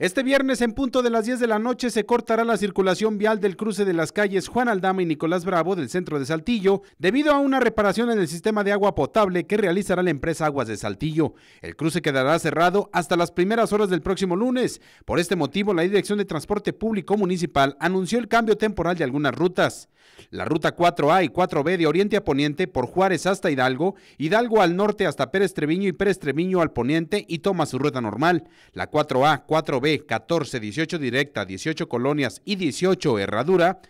Este viernes en punto de las 10 de la noche se cortará la circulación vial del cruce de las calles Juan Aldama y Nicolás Bravo del centro de Saltillo debido a una reparación en el sistema de agua potable que realizará la empresa Aguas de Saltillo. El cruce quedará cerrado hasta las primeras horas del próximo lunes. Por este motivo, la Dirección de Transporte Público Municipal anunció el cambio temporal de algunas rutas. La ruta 4A y 4B de Oriente a Poniente por Juárez hasta Hidalgo, Hidalgo al norte hasta Pérez Treviño y Pérez Treviño al poniente y toma su ruta normal. La 4A, 4B 14, 18 directa, 18 colonias y 18 herradura.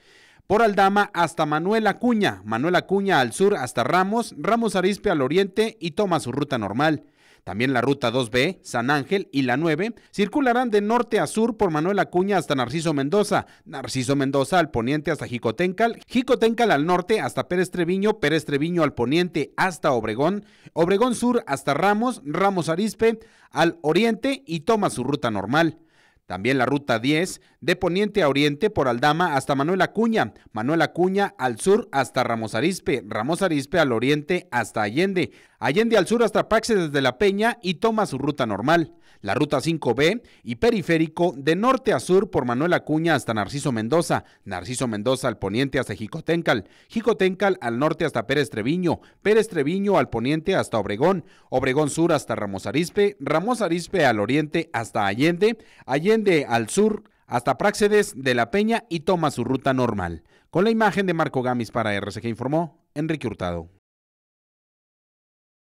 Por Aldama hasta Manuel Acuña, Manuel Acuña al sur hasta Ramos, Ramos Arispe al oriente y toma su ruta normal. También la ruta 2B, San Ángel y la 9 circularán de norte a sur por Manuel Acuña hasta Narciso Mendoza, Narciso Mendoza al poniente hasta Jicotencal, Jicotencal al norte hasta Pérez Treviño, Pérez Treviño al poniente hasta Obregón, Obregón Sur hasta Ramos, Ramos Arispe al oriente y toma su ruta normal. También la ruta 10 de poniente a oriente por Aldama hasta Manuel Acuña, Manuel Acuña al sur hasta Ramos Arispe, Ramos Arispe al oriente hasta Allende, Allende al sur hasta Paxe desde La Peña y toma su ruta normal la Ruta 5B y periférico de norte a sur por Manuel Acuña hasta Narciso Mendoza, Narciso Mendoza al poniente hasta Jicotencal, Jicotencal al norte hasta Pérez Treviño, Pérez Treviño al poniente hasta Obregón, Obregón sur hasta Ramos Arispe, Ramos Arispe al oriente hasta Allende, Allende al sur hasta Práxedes de la Peña y toma su ruta normal. Con la imagen de Marco Gamis para RCG informó Enrique Hurtado.